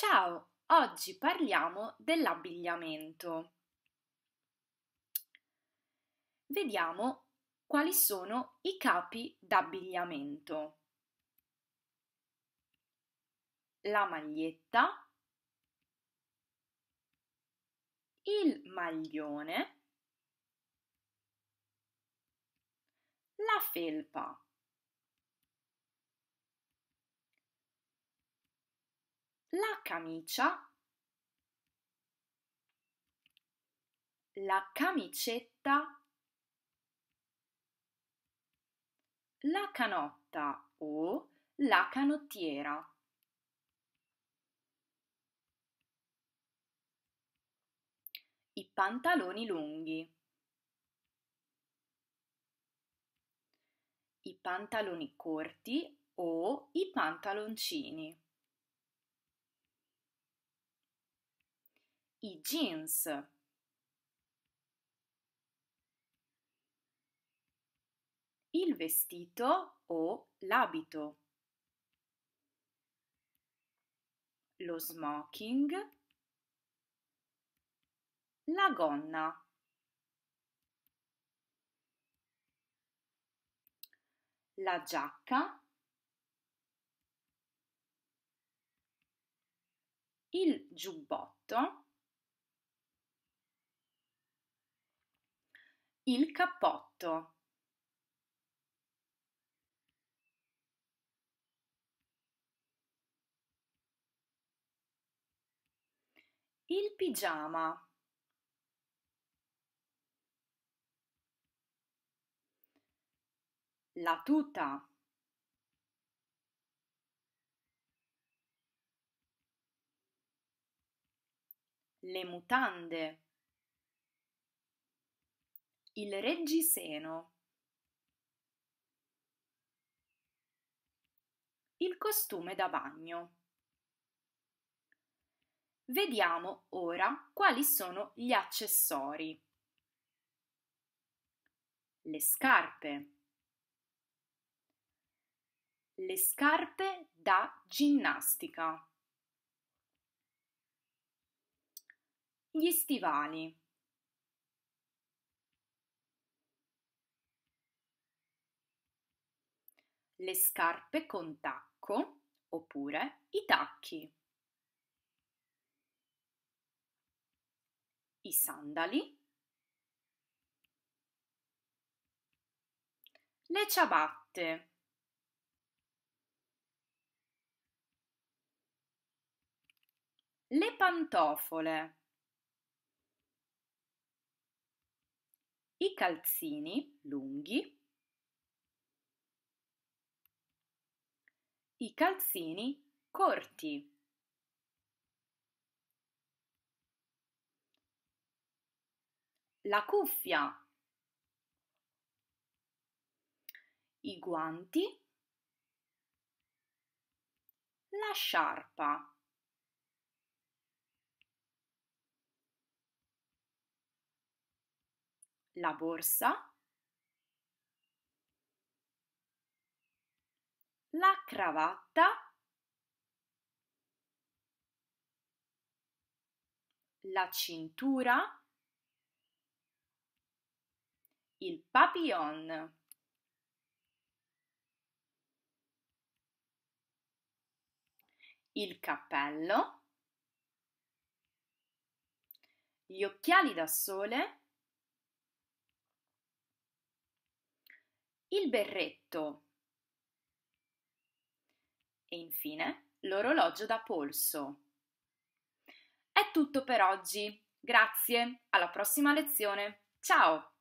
Ciao, oggi parliamo dell'abbigliamento. Vediamo quali sono i capi d'abbigliamento. La maglietta, il maglione, la felpa. la camicia, la camicetta, la canotta o la canottiera. I pantaloni lunghi. I pantaloni corti o i pantaloncini. i jeans. Il vestito o l'abito. Lo smoking. La gonna. La giacca. Il giubbotto. Il cappotto. Il pigiama. La tuta. Le mutande. Il reggiseno. Il costume da bagno. Vediamo ora quali sono gli accessori. Le scarpe. Le scarpe da ginnastica. Gli stivali. le scarpe con tacco oppure i tacchi, i sandali, le ciabatte. Le pantofole. I calzini lunghi calzini corti. La cuffia. I guanti. La sciarpa. La borsa. la cravatta, la cintura, il papillon. Il cappello, gli occhiali da sole, il berretto infine l'orologio da polso. È tutto per oggi. Grazie, alla prossima lezione. Ciao!